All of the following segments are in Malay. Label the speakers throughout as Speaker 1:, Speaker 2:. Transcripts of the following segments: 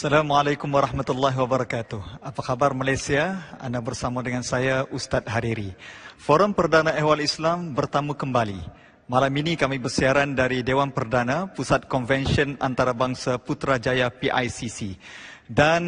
Speaker 1: Assalamualaikum warahmatullahi wabarakatuh. Apa khabar Malaysia? Anda bersama dengan saya Ustaz Hariri. Forum Perdana Ehwal Islam bertamu kembali. Malam ini kami bersiaran dari Dewan Perdana Pusat Convention Antarabangsa Putrajaya PICC. Dan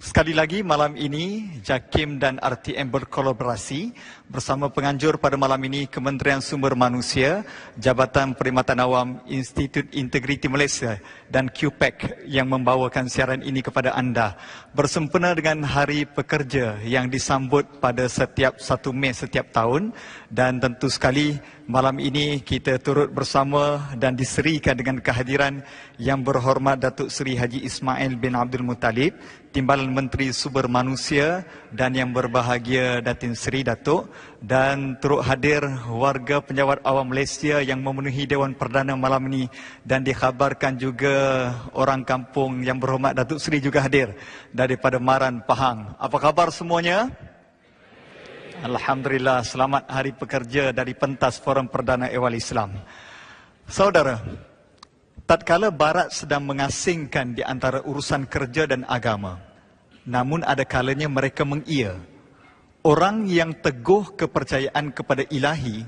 Speaker 1: sekali lagi malam ini JAKIM dan RTM berkolaborasi bersama penganjur pada malam ini Kementerian Sumber Manusia, Jabatan Perkhidmatan Awam, Institut Integriti Malaysia dan QPEC yang membawakan siaran ini kepada anda bersempena dengan Hari Pekerja yang disambut pada setiap 1 Mei setiap tahun dan tentu sekali malam ini kita turut bersama dan diserikan dengan kehadiran yang berhormat Datuk Seri Haji Ismail bin Abdul Muttalib, Timbalan Menteri Sumber Manusia dan yang berbahagia Datin Seri Datuk dan turut hadir warga penjawat awam Malaysia yang memenuhi Dewan Perdana malam ini dan dikhabarkan juga orang kampung yang berhormat Datuk Seri juga hadir daripada Maran, Pahang. Apa khabar semuanya? Semuanya. Alhamdulillah, selamat hari pekerja dari pentas Forum Perdana Ewal Islam. Saudara, tatkala Barat sedang mengasingkan di antara urusan kerja dan agama, namun ada kalanya mereka mengia. Orang yang teguh kepercayaan kepada ilahi,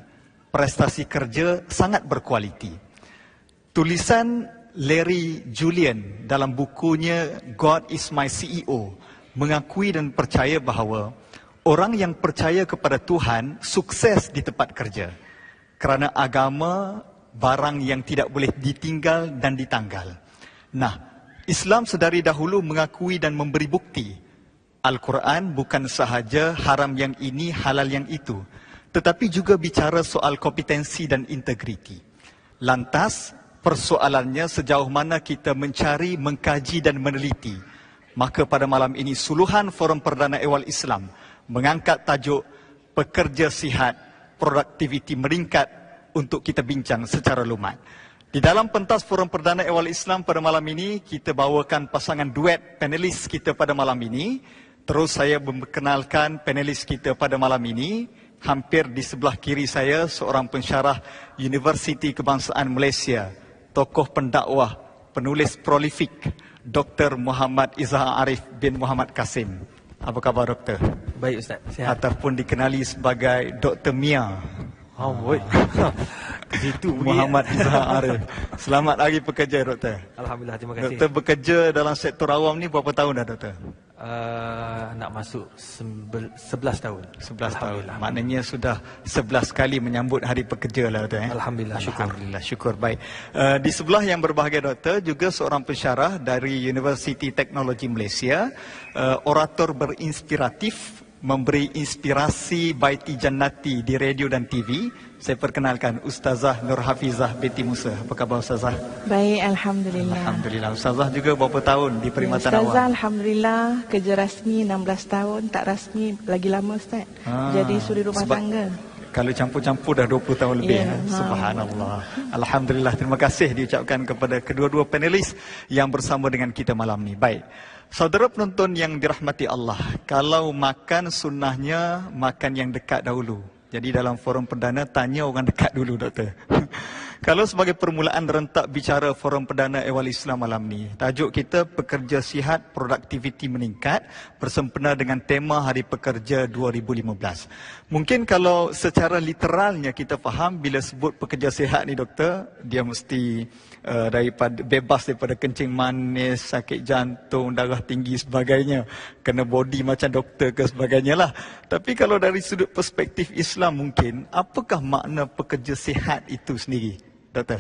Speaker 1: prestasi kerja sangat berkualiti. Tulisan Larry Julian dalam bukunya God is my CEO mengakui dan percaya bahawa Orang yang percaya kepada Tuhan sukses di tempat kerja. Kerana agama barang yang tidak boleh ditinggal dan ditanggal. Nah, Islam sedari dahulu mengakui dan memberi bukti Al-Quran bukan sahaja haram yang ini halal yang itu, tetapi juga bicara soal kompetensi dan integriti. Lantas persoalannya sejauh mana kita mencari, mengkaji dan meneliti. Maka pada malam ini suluhan Forum Perdana Ewal Islam mengangkat tajuk pekerja sihat, produktiviti meningkat untuk kita bincang secara lumat. Di dalam pentas Forum Perdana awal Islam pada malam ini, kita bawakan pasangan duet panelis kita pada malam ini. Terus saya memperkenalkan panelis kita pada malam ini. Hampir di sebelah kiri saya, seorang pensyarah Universiti Kebangsaan Malaysia, tokoh pendakwah, penulis prolifik, Dr. Muhammad Izzah Arif bin Muhammad Kasim. Apa khabar, Doktor? Baik Ustaz. Sihat. Ataupun dikenali sebagai Dr. Mia. Oh, boy. Itu Muhammad Izhar Ara. Selamat hari pekerja, Doktor.
Speaker 2: Alhamdulillah, terima kasih. Doktor
Speaker 1: bekerja dalam sektor awam ni berapa tahun dah, Doktor? Uh, nak masuk 11 tahun. 11 tahun. Maknanya sudah 11 kali menyambut hari pekerja lah, Doktor. Eh? Alhamdulillah, syukur. Alhamdulillah, syukur. Baik. Uh, di sebelah yang berbahagia, Doktor, juga seorang pensyarah dari University Technology Malaysia. Uh, orator berinspiratif memberi inspirasi Baiti Jannati di radio dan TV. Saya perkenalkan Ustazah Nur Hafizah binti Musa. Apa khabar Ustazah?
Speaker 3: Baik, Alhamdulillah.
Speaker 1: Alhamdulillah. Ustazah juga berapa tahun di Perimatan Awang? Ya, Ustazah,
Speaker 3: Alhamdulillah. Kerja rasmi 16 tahun. Tak rasmi lagi lama Ustaz. Ha, Jadi suri rumah sebab... tangga.
Speaker 1: Kalau campur-campur dah 20 tahun lebih. Yeah, ya, ha. Subhanallah. Alhamdulillah. Terima kasih diucapkan kepada kedua-dua panelis yang bersama dengan kita malam ni. Baik. Saudara penonton yang dirahmati Allah, kalau makan sunnahnya makan yang dekat dahulu. Jadi dalam forum perdana tanya orang dekat dulu doktor. kalau sebagai permulaan rentak bicara forum perdana Ewal Islam malam ni, tajuk kita pekerja sihat produktiviti meningkat bersempena dengan tema Hari Pekerja 2015. Mungkin kalau secara literalnya kita faham bila sebut pekerja sihat ni doktor, dia mesti uh, daripada bebas daripada kencing manis, sakit jantung, darah tinggi sebagainya, kena body macam doktor ke sebagainya lah. Tapi kalau dari sudut perspektif Islam mungkin, apakah makna pekerja sihat itu sendiri? Doktor.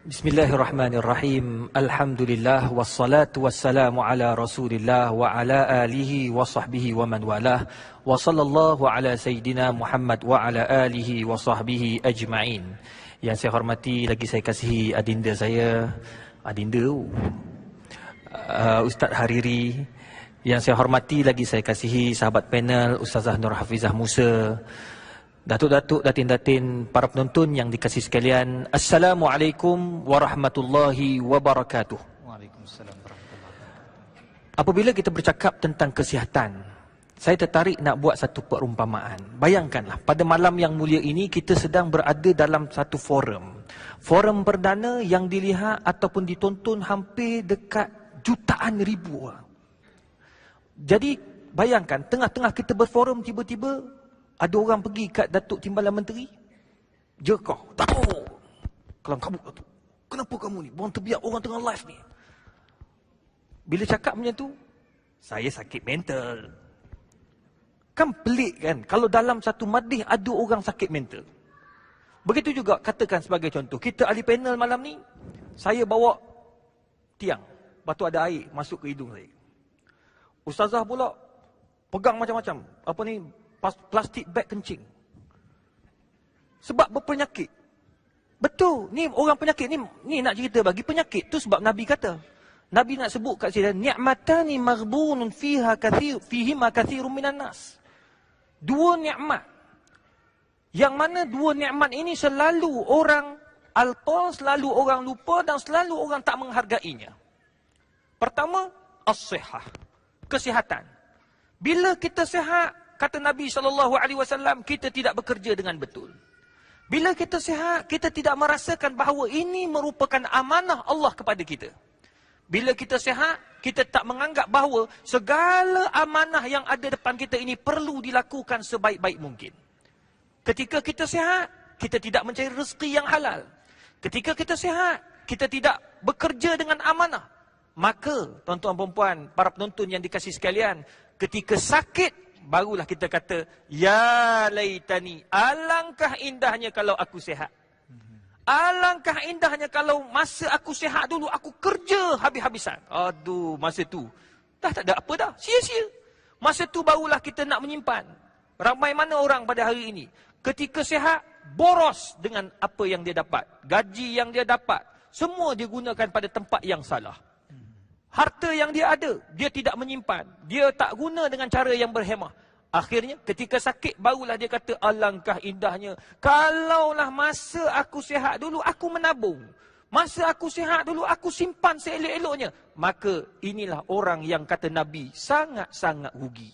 Speaker 1: Bismillahirrahmanirrahim. Alhamdulillah
Speaker 2: wassalatu wassalamu ala Rasulillah wa ala alihi wa sahbihi wa man walah. Wa sallallahu ala sayidina Muhammad wa ala alihi wa sahbihi ajma'in. Yang saya hormati lagi saya kasihi adinda saya, adinda uh, Ustaz Hariri. Yang saya hormati lagi saya kasihi sahabat panel Ustazah Nur Hafizah Musa. Datuk-datuk, datin-datin, para penonton yang dikasih sekalian Assalamualaikum warahmatullahi wabarakatuh Apabila kita bercakap tentang kesihatan Saya tertarik nak buat satu perumpamaan Bayangkanlah, pada malam yang mulia ini Kita sedang berada dalam satu forum Forum perdana yang dilihat ataupun ditonton Hampir dekat jutaan ribu Jadi, bayangkan Tengah-tengah kita berforum, tiba-tiba ada orang pergi kat Datuk Timbalan Menteri. Jerkah. Tahu. kelam kabut Datuk. Kenapa kamu ni? Buang terbiak orang tengah live ni. Bila cakap macam tu. Saya sakit mental. Kan pelik kan. Kalau dalam satu madih ada orang sakit mental. Begitu juga katakan sebagai contoh. Kita ahli panel malam ni. Saya bawa tiang. Lepas tu ada air masuk ke hidung saya. Ustazah pula pegang macam-macam. Apa ni? plastik beg kencing. Sebab berpenyakit. Betul, ni orang penyakit ni ni nak cerita bagi penyakit tu sebab Nabi kata. Nabi nak sebut kat sini ni'matani maghbunun fiha kathir fihi ma kathirun minan nas. Dua nikmat. Yang mana dua nikmat ini selalu orang alqol selalu orang lupa dan selalu orang tak menghargainya. Pertama, as-sihah. Kesihatan. Bila kita sihat, kata Nabi sallallahu alaihi wasallam kita tidak bekerja dengan betul. Bila kita sihat, kita tidak merasakan bahawa ini merupakan amanah Allah kepada kita. Bila kita sihat, kita tak menganggap bahawa segala amanah yang ada depan kita ini perlu dilakukan sebaik-baik mungkin. Ketika kita sihat, kita tidak mencari rezeki yang halal. Ketika kita sihat, kita tidak bekerja dengan amanah. Maka, tuan-tuan, perempuan, para penonton yang dikasih sekalian, ketika sakit, barulah kita kata ya laitani alangkah indahnya kalau aku sihat alangkah indahnya kalau masa aku sihat dulu aku kerja habis-habisan aduh masa tu dah tak ada apa dah sia-sia masa tu barulah kita nak menyimpan ramai mana orang pada hari ini ketika sihat boros dengan apa yang dia dapat gaji yang dia dapat semua digunakan pada tempat yang salah. Harta yang dia ada, dia tidak menyimpan. Dia tak guna dengan cara yang berhemah. Akhirnya, ketika sakit, barulah dia kata, alangkah indahnya. Kalaulah masa aku sihat dulu, aku menabung. Masa aku sihat dulu, aku simpan seelok-eloknya. Maka inilah orang yang kata Nabi, sangat-sangat rugi.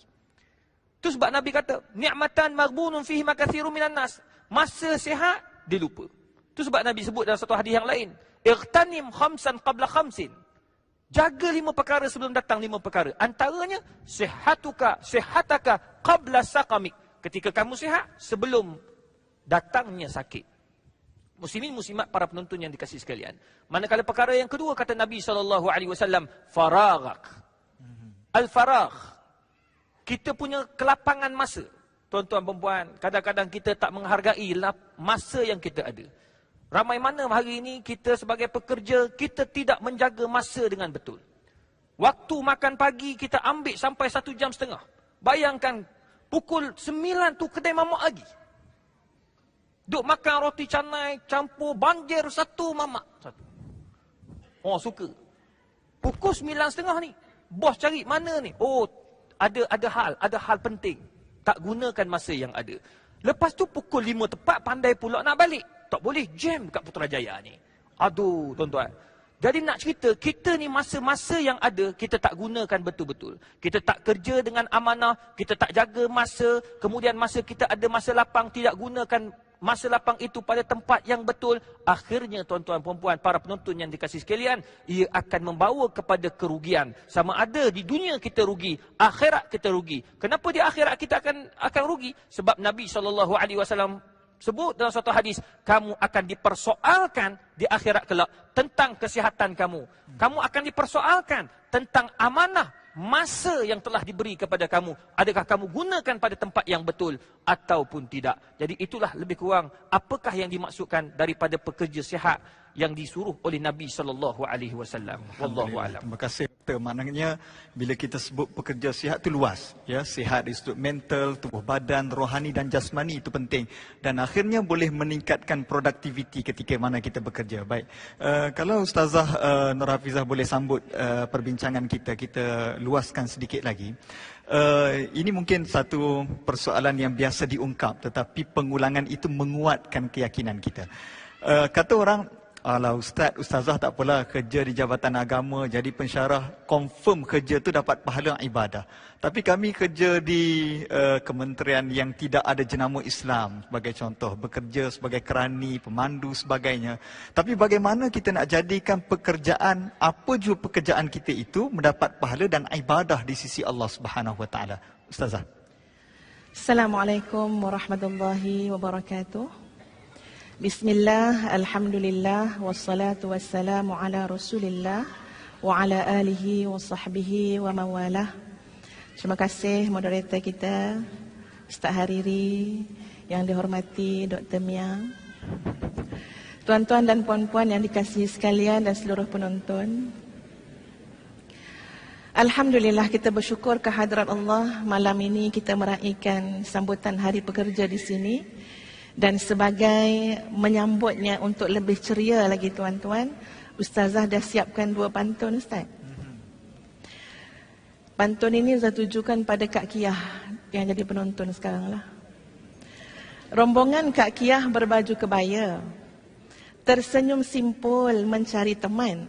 Speaker 2: Itu sebab Nabi kata, ni'matan marbunun fihi makathiru minan nas. Masa sihat, dia lupa. Itu sebab Nabi sebut dalam satu hadis yang lain. Iqtanim khamsan qabla khamsin. Jaga lima perkara sebelum datang lima perkara. Antaranya, sehatuka, sehataka, qabla saqamik. Ketika kamu sihat, sebelum datangnya sakit. Muslimin muslimat para penonton yang dikasih sekalian. Manakala perkara yang kedua kata Nabi saw alaihi faragak. Mhm. Al-farag. Kita punya kelapangan masa. Tuan-tuan dan kadang-kadang kita tak menghargai masa yang kita ada. Ramai mana hari ini kita sebagai pekerja, kita tidak menjaga masa dengan betul. Waktu makan pagi kita ambil sampai satu jam setengah. Bayangkan pukul sembilan tu kedai mamak lagi. Duk makan roti canai campur banjir satu mamak. Satu. Oh suka. Pukul sembilan setengah ni. Bos cari mana ni? Oh ada ada hal, ada hal penting. Tak gunakan masa yang ada. Lepas tu pukul lima tepat pandai pula nak balik tak boleh jam kat Putrajaya ni. Aduh, tuan-tuan. Jadi nak cerita, kita ni masa-masa yang ada, kita tak gunakan betul-betul. Kita tak kerja dengan amanah, kita tak jaga masa, kemudian masa kita ada masa lapang, tidak gunakan masa lapang itu pada tempat yang betul. Akhirnya, tuan-tuan, perempuan, para penonton yang dikasih sekalian, ia akan membawa kepada kerugian. Sama ada di dunia kita rugi, akhirat kita rugi. Kenapa di akhirat kita akan akan rugi? Sebab Nabi SAW sebut dalam suatu hadis, kamu akan dipersoalkan di akhirat kelak tentang kesihatan kamu. Kamu akan dipersoalkan tentang amanah masa yang telah diberi kepada kamu. Adakah kamu gunakan pada tempat yang betul ataupun tidak. Jadi itulah lebih kurang apakah yang dimaksudkan daripada pekerja sihat yang disuruh oleh
Speaker 1: Nabi sallallahu alaihi wasallam. Wallahu alam. Terima kasih. Maknanya bila kita sebut pekerja sihat itu luas, ya, sihat dari mental, tubuh badan, rohani dan jasmani itu penting dan akhirnya boleh meningkatkan produktiviti ketika mana kita bekerja. Baik. Uh, kalau Ustazah uh, Nur Hafizah boleh sambut uh, perbincangan kita, kita luaskan sedikit lagi. Uh, ini mungkin satu persoalan yang biasa diungkap tetapi pengulangan itu menguatkan keyakinan kita. Uh, kata orang Alah ustaz, ustazah tak apalah kerja di jabatan agama jadi pensyarah confirm kerja tu dapat pahala ibadah. Tapi kami kerja di uh, kementerian yang tidak ada jenama Islam sebagai contoh, bekerja sebagai kerani, pemandu sebagainya. Tapi bagaimana kita nak jadikan pekerjaan apa jua pekerjaan kita itu mendapat pahala dan ibadah di sisi Allah Subhanahu Wa Taala. Ustazah.
Speaker 3: Assalamualaikum warahmatullahi wabarakatuh. Bismillah, Alhamdulillah, wassalatu wassalamu ala rasulillah wa ala alihi wa sahbihi wa mawalah. Terima kasih moderator kita, Ustaz Hariri, yang dihormati Dr. Mia. Tuan-tuan dan puan-puan yang dikasihi sekalian dan seluruh penonton. Alhamdulillah kita bersyukur kehadrat Allah malam ini kita meraihkan sambutan hari pekerja di sini dan sebagai menyambutnya untuk lebih ceria lagi tuan-tuan ustazah dah siapkan dua pantun ustaz pantun ini saya tujukan pada kak kiah yang jadi penonton sekarang lah rombongan kak kiah berbaju kebaya tersenyum simpul mencari teman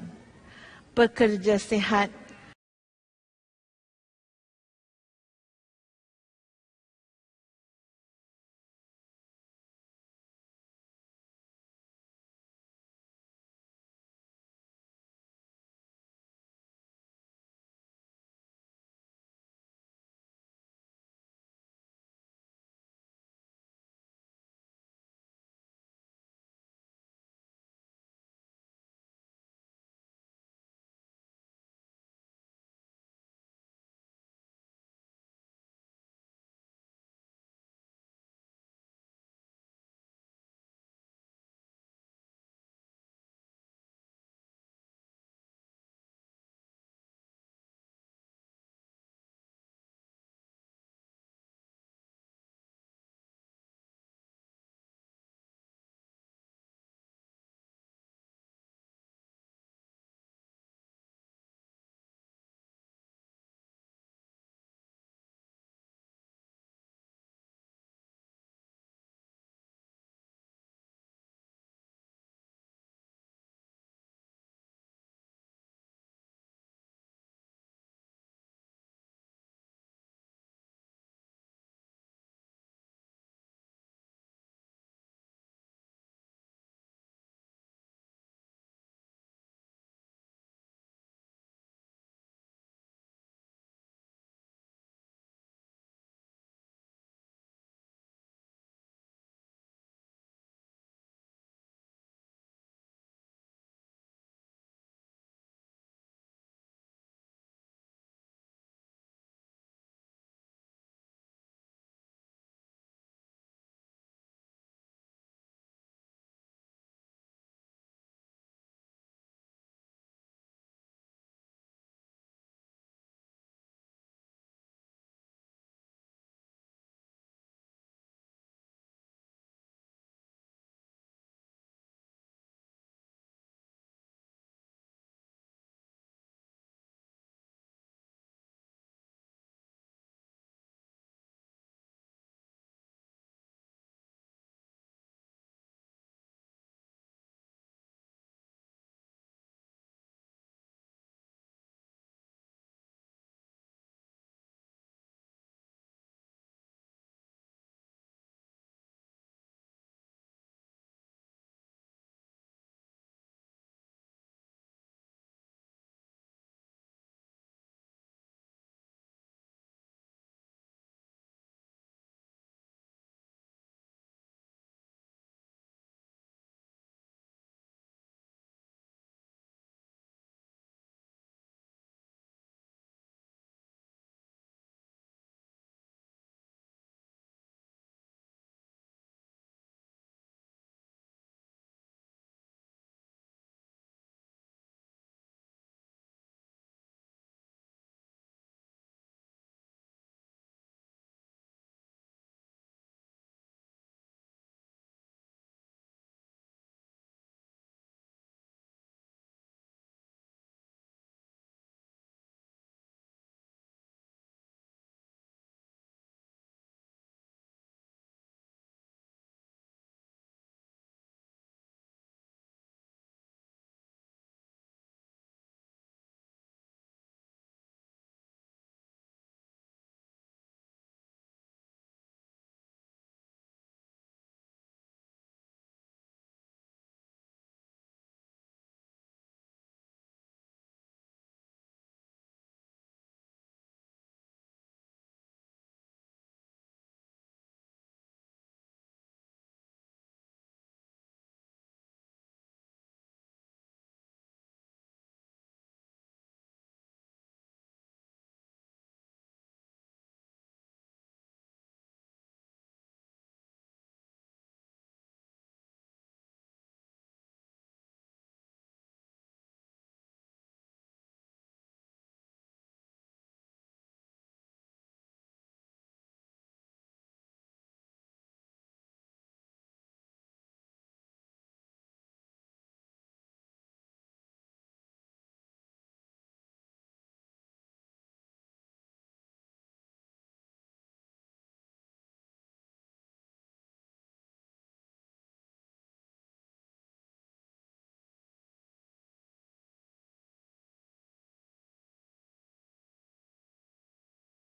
Speaker 3: pekerja sehat